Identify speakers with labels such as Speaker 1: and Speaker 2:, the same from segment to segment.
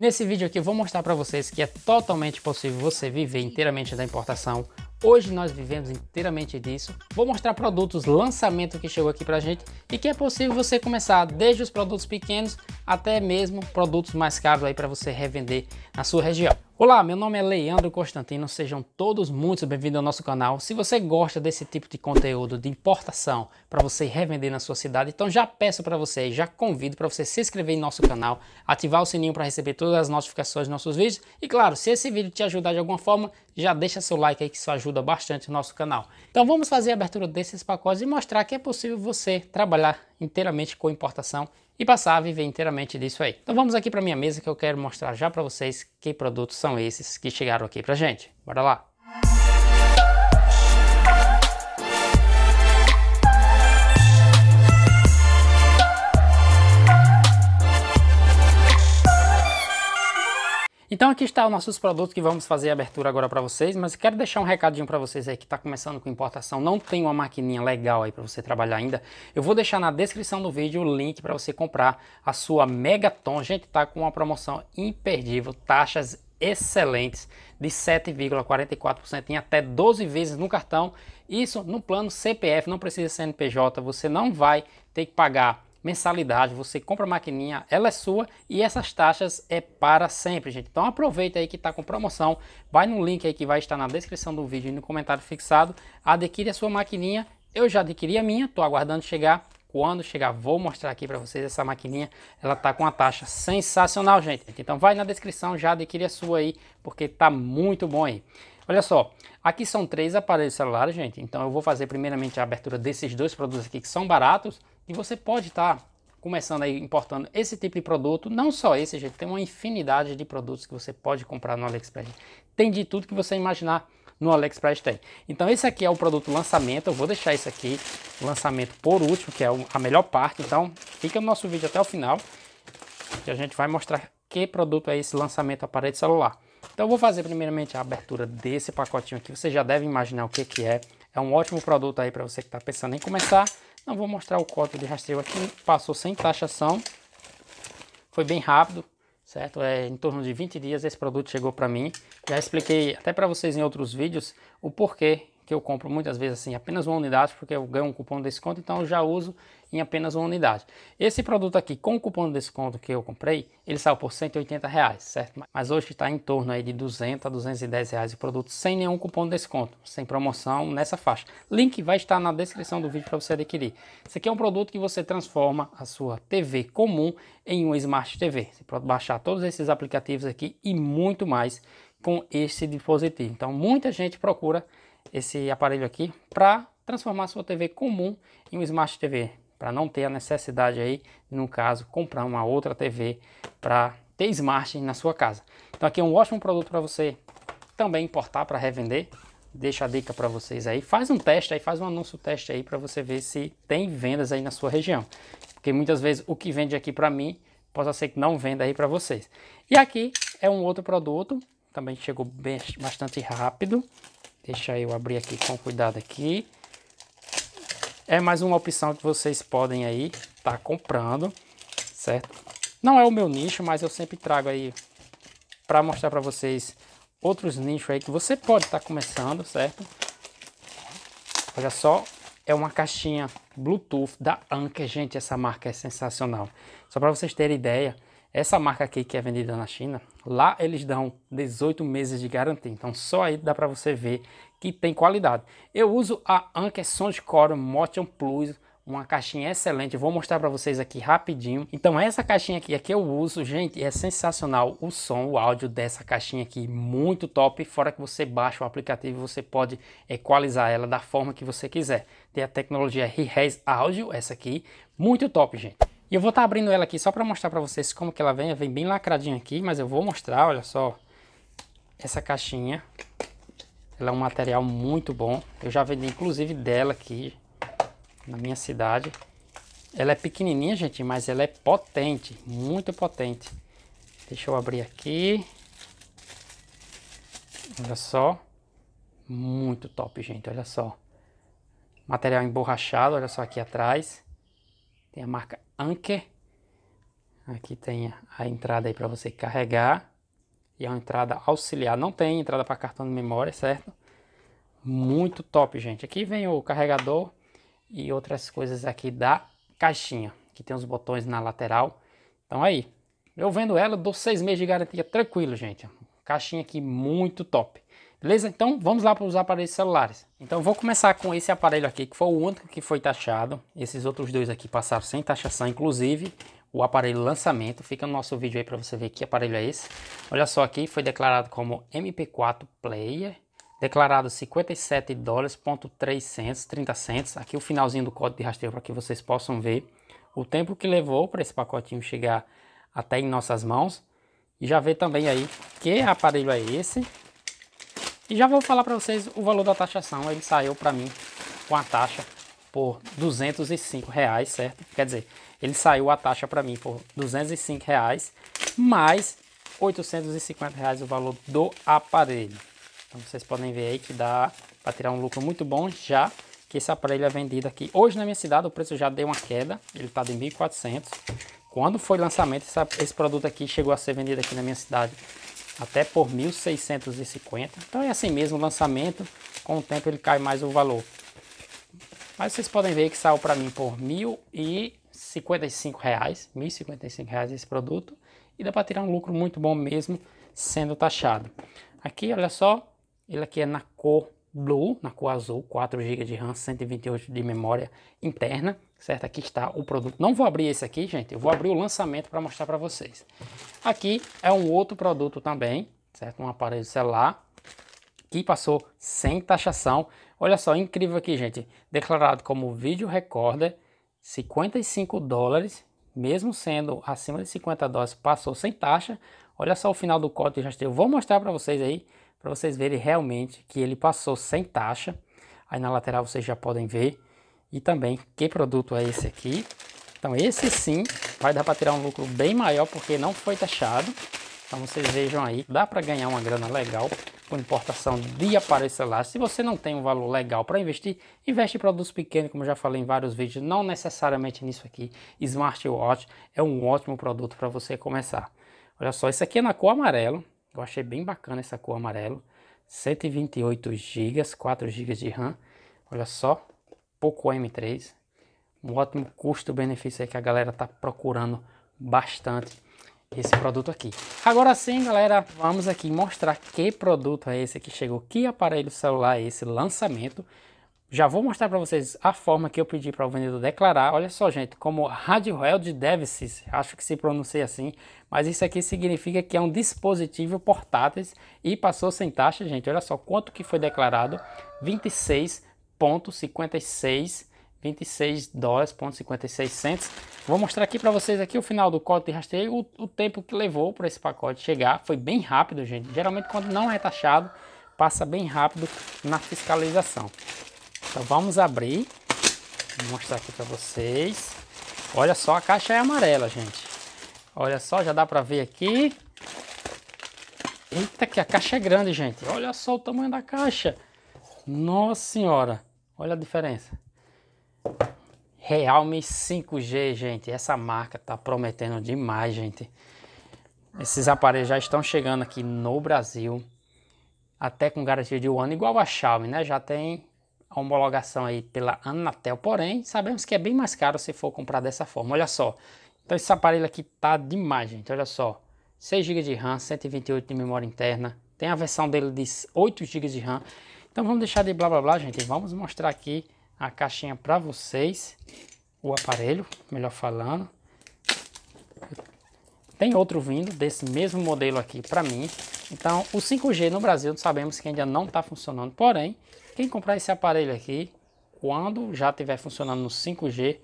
Speaker 1: Nesse vídeo aqui eu vou mostrar para vocês que é totalmente possível você viver inteiramente da importação Hoje nós vivemos inteiramente disso. Vou mostrar produtos, lançamento que chegou aqui pra gente e que é possível você começar desde os produtos pequenos até mesmo produtos mais caros aí para você revender na sua região. Olá, meu nome é Leandro Constantino, sejam todos muito bem-vindos ao nosso canal. Se você gosta desse tipo de conteúdo de importação para você revender na sua cidade, então já peço para você, já convido para você se inscrever em nosso canal, ativar o sininho para receber todas as notificações dos nossos vídeos e claro, se esse vídeo te ajudar de alguma forma, já deixa seu like aí que isso ajuda ajuda bastante o nosso canal. Então vamos fazer a abertura desses pacotes e mostrar que é possível você trabalhar inteiramente com importação e passar a viver inteiramente disso aí. Então vamos aqui para minha mesa que eu quero mostrar já para vocês que produtos são esses que chegaram aqui para gente. Bora lá! Então aqui está os nossos produtos que vamos fazer a abertura agora para vocês, mas quero deixar um recadinho para vocês aí que está começando com importação, não tem uma maquininha legal aí para você trabalhar ainda. Eu vou deixar na descrição do vídeo o link para você comprar a sua Megaton. Gente, tá com uma promoção imperdível, taxas excelentes de 7,44% em até 12 vezes no cartão. Isso no plano CPF, não precisa ser NPJ, você não vai ter que pagar mensalidade, você compra a maquininha, ela é sua e essas taxas é para sempre, gente. Então aproveita aí que está com promoção, vai no link aí que vai estar na descrição do vídeo e no comentário fixado, adquire a sua maquininha. Eu já adquiri a minha, estou aguardando chegar. Quando chegar, vou mostrar aqui para vocês essa maquininha. Ela tá com uma taxa sensacional, gente. Então vai na descrição, já adquire a sua aí, porque tá muito bom aí. Olha só, aqui são três aparelhos celulares, gente. Então eu vou fazer primeiramente a abertura desses dois produtos aqui que são baratos e você pode estar tá começando aí importando esse tipo de produto, não só esse, gente, tem uma infinidade de produtos que você pode comprar no AliExpress. Tem de tudo que você imaginar no AliExpress tem. Então esse aqui é o produto lançamento, eu vou deixar esse aqui, lançamento por último, que é a melhor parte, então fica no nosso vídeo até o final, que a gente vai mostrar que produto é esse lançamento aparelho celular. Então eu vou fazer primeiramente a abertura desse pacotinho aqui, você já deve imaginar o que, que é, é um ótimo produto aí para você que está pensando em começar, não vou mostrar o código de rastreio aqui, passou sem taxação, foi bem rápido, certo? É, em torno de 20 dias esse produto chegou para mim. Já expliquei até para vocês em outros vídeos o porquê que eu compro muitas vezes assim, apenas uma unidade, porque eu ganho um cupom de desconto, então eu já uso em apenas uma unidade. Esse produto aqui, com o cupom de desconto que eu comprei, ele saiu por 180 reais, certo? Mas hoje está em torno aí de 200 a 210 reais o produto, sem nenhum cupom de desconto, sem promoção nessa faixa. Link vai estar na descrição do vídeo para você adquirir. Esse aqui é um produto que você transforma a sua TV comum em uma Smart TV. Você pode baixar todos esses aplicativos aqui e muito mais com esse dispositivo. Então, muita gente procura esse aparelho aqui para transformar sua TV comum em um Smart TV, para não ter a necessidade aí, no caso, comprar uma outra TV para ter Smart na sua casa. Então aqui é um ótimo produto para você também importar para revender. Deixa a dica para vocês aí, faz um teste aí, faz um anúncio teste aí para você ver se tem vendas aí na sua região. Porque muitas vezes o que vende aqui para mim, pode ser que não venda aí para vocês. E aqui é um outro produto, também chegou bem, bastante rápido, Deixa eu abrir aqui com cuidado aqui. É mais uma opção que vocês podem aí estar tá comprando, certo? Não é o meu nicho, mas eu sempre trago aí para mostrar para vocês outros nichos aí que você pode estar tá começando, certo? Olha só, é uma caixinha Bluetooth da Anker, gente, essa marca é sensacional. Só para vocês terem ideia, essa marca aqui que é vendida na China, lá eles dão 18 meses de garantia. Então só aí dá para você ver que tem qualidade. Eu uso a Anker Soundcore Motion Plus, uma caixinha excelente. Vou mostrar para vocês aqui rapidinho. Então essa caixinha aqui é que eu uso, gente, é sensacional o som, o áudio dessa caixinha aqui, muito top. Fora que você baixa o aplicativo, você pode equalizar ela da forma que você quiser. Tem a tecnologia Rehaze Audio, essa aqui, muito top, gente. E eu vou estar tá abrindo ela aqui só para mostrar para vocês como que ela vem. Ela vem bem lacradinha aqui, mas eu vou mostrar, olha só. Essa caixinha. Ela é um material muito bom. Eu já vendi inclusive dela aqui na minha cidade. Ela é pequenininha, gente, mas ela é potente, muito potente. Deixa eu abrir aqui. Olha só. Muito top, gente, olha só. Material emborrachado, olha só aqui atrás. Tem a marca Anker. Aqui tem a entrada aí para você carregar. E é uma entrada auxiliar. Não tem entrada para cartão de memória, certo? Muito top, gente. Aqui vem o carregador e outras coisas aqui da caixinha. Que tem os botões na lateral. Então aí, eu vendo ela, dou seis meses de garantia tranquilo, gente. Caixinha aqui muito top. Beleza? Então vamos lá para os aparelhos celulares. Então vou começar com esse aparelho aqui, que foi o único que foi taxado. Esses outros dois aqui passaram sem taxação, inclusive o aparelho lançamento. Fica no nosso vídeo aí para você ver que aparelho é esse. Olha só aqui, foi declarado como MP4 Player, declarado 57 dólares, ponto 330 centos. Aqui o finalzinho do código de rastreio para que vocês possam ver o tempo que levou para esse pacotinho chegar até em nossas mãos. E já ver também aí que aparelho é esse e já vou falar para vocês o valor da taxação. Ele saiu para mim com a taxa por 205 reais, certo? Quer dizer, ele saiu a taxa para mim por 205 reais mais 850 reais o valor do aparelho. Então vocês podem ver aí que dá para tirar um lucro muito bom já que esse aparelho é vendido aqui. Hoje na minha cidade o preço já deu uma queda, ele está de 1.400. Quando foi lançamento, esse produto aqui chegou a ser vendido aqui na minha cidade até por 1.650. Então é assim mesmo o lançamento, com o tempo ele cai mais o valor. Mas vocês podem ver que saiu para mim por R$ 1.055, R$ 1.055 esse produto. E dá para tirar um lucro muito bom mesmo sendo taxado. Aqui, olha só, ele aqui é na cor Blue, na cor azul, 4 GB de RAM, 128 de memória interna, certo? Aqui está o produto. Não vou abrir esse aqui, gente, eu vou abrir o lançamento para mostrar para vocês. Aqui é um outro produto também, certo? Um aparelho celular que passou sem taxação. Olha só, incrível aqui, gente. Declarado como vídeo recorder, 55 dólares, mesmo sendo acima de 50 dólares, passou sem taxa. Olha só o final do código que já Eu vou mostrar para vocês aí, para vocês verem realmente que ele passou sem taxa. Aí na lateral vocês já podem ver. E também que produto é esse aqui. Então esse sim vai dar para tirar um lucro bem maior porque não foi taxado. Então vocês vejam aí, dá para ganhar uma grana legal com importação de aparelhos celulares. Se você não tem um valor legal para investir, investe em produtos pequenos, como já falei em vários vídeos, não necessariamente nisso aqui. Smartwatch é um ótimo produto para você começar. Olha só, isso aqui é na cor amarelo. Eu achei bem bacana essa cor amarelo. 128 GB, 4 GB de RAM. Olha só, Poco M3. Um ótimo custo-benefício aí que a galera tá procurando bastante esse produto aqui. Agora sim, galera, vamos aqui mostrar que produto é esse que chegou, que aparelho celular é esse lançamento. Já vou mostrar para vocês a forma que eu pedi para o vendedor declarar. Olha só, gente, como Radiohead Devices, acho que se pronuncia assim, mas isso aqui significa que é um dispositivo portátil e passou sem taxa, gente. Olha só quanto que foi declarado, 26.56 26 dólares, ponto 56 cents. Vou mostrar aqui para vocês aqui o final do código de rastreio, o, o tempo que levou para esse pacote chegar. Foi bem rápido, gente. Geralmente quando não é taxado, passa bem rápido na fiscalização. Então vamos abrir. Vou mostrar aqui para vocês. Olha só, a caixa é amarela, gente. Olha só, já dá para ver aqui. Eita, que a caixa é grande, gente. Olha só o tamanho da caixa. Nossa senhora. Olha a diferença. Realme 5G, gente. Essa marca tá prometendo demais, gente. Esses aparelhos já estão chegando aqui no Brasil. Até com garantia de um ano, igual a Xiaomi, né? Já tem a homologação aí pela Anatel, porém, sabemos que é bem mais caro se for comprar dessa forma. Olha só. Então esse aparelho aqui tá demais, gente. Olha só. 6 GB de RAM, 128 de memória interna. Tem a versão dele de 8 GB de RAM. Então vamos deixar de blá blá blá, gente. Vamos mostrar aqui a caixinha para vocês. O aparelho, melhor falando. Tem outro vindo desse mesmo modelo aqui para mim. Então, o 5G no Brasil, sabemos que ainda não está funcionando, porém, quem comprar esse aparelho aqui, quando já estiver funcionando no 5G,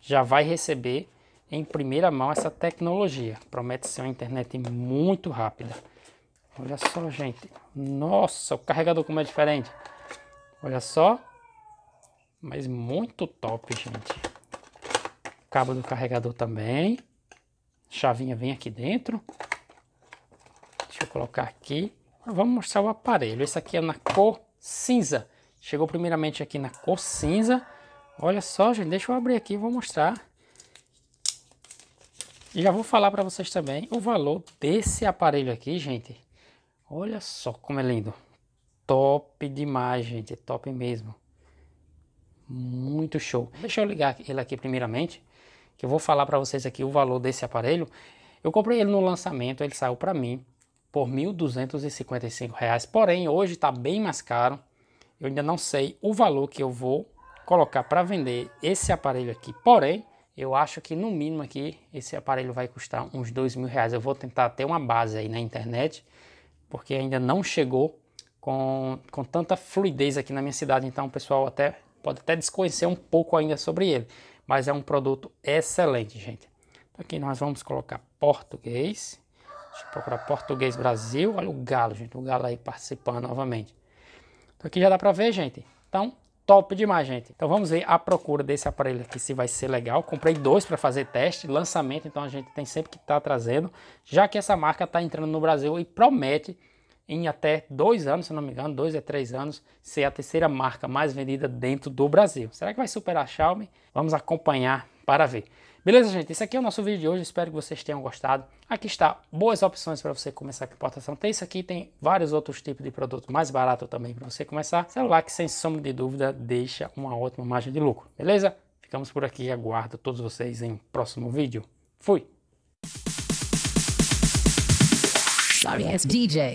Speaker 1: já vai receber em primeira mão essa tecnologia. Promete ser uma internet muito rápida. Olha só, gente. Nossa, o carregador como é diferente. Olha só. Mas muito top, gente. Cabo do carregador também. Chavinha vem aqui dentro. Deixa eu colocar aqui. Vamos mostrar o aparelho. Esse aqui é na cor cinza. Chegou primeiramente aqui na cor cinza. Olha só, gente, deixa eu abrir aqui e vou mostrar. E já vou falar para vocês também o valor desse aparelho aqui, gente. Olha só como é lindo. Top demais, gente. É top mesmo. Muito show. Deixa eu ligar ele aqui primeiramente, que eu vou falar para vocês aqui o valor desse aparelho. Eu comprei ele no lançamento, ele saiu para mim por R$ 1.255, porém hoje está bem mais caro. Eu ainda não sei o valor que eu vou colocar para vender esse aparelho aqui, porém eu acho que no mínimo aqui esse aparelho vai custar uns dois mil reais. Eu vou tentar ter uma base aí na internet, porque ainda não chegou com, com tanta fluidez aqui na minha cidade, então o pessoal até pode até desconhecer um pouco ainda sobre ele, mas é um produto excelente, gente. Então, aqui nós vamos colocar português. Deixa eu procurar Português Brasil. Olha o Galo, gente. O Galo aí participando novamente. Então aqui já dá para ver, gente. Então, top demais, gente. Então vamos ver a procura desse aparelho aqui, se vai ser legal. Comprei dois para fazer teste, lançamento, então a gente tem sempre que estar tá trazendo. Já que essa marca está entrando no Brasil e promete em até dois anos, se não me engano, dois a três anos, ser a terceira marca mais vendida dentro do Brasil. Será que vai superar a Xiaomi? Vamos acompanhar para ver. Beleza, gente? Esse aqui é o nosso vídeo de hoje. Espero que vocês tenham gostado. Aqui está boas opções para você começar com importação. Tem isso aqui, tem vários outros tipos de produto mais barato também para você começar. Celular que, sem sombra de dúvida, deixa uma ótima margem de lucro. Beleza? Ficamos por aqui. Aguardo todos vocês em próximo vídeo. Fui! Sorry, it's DJ.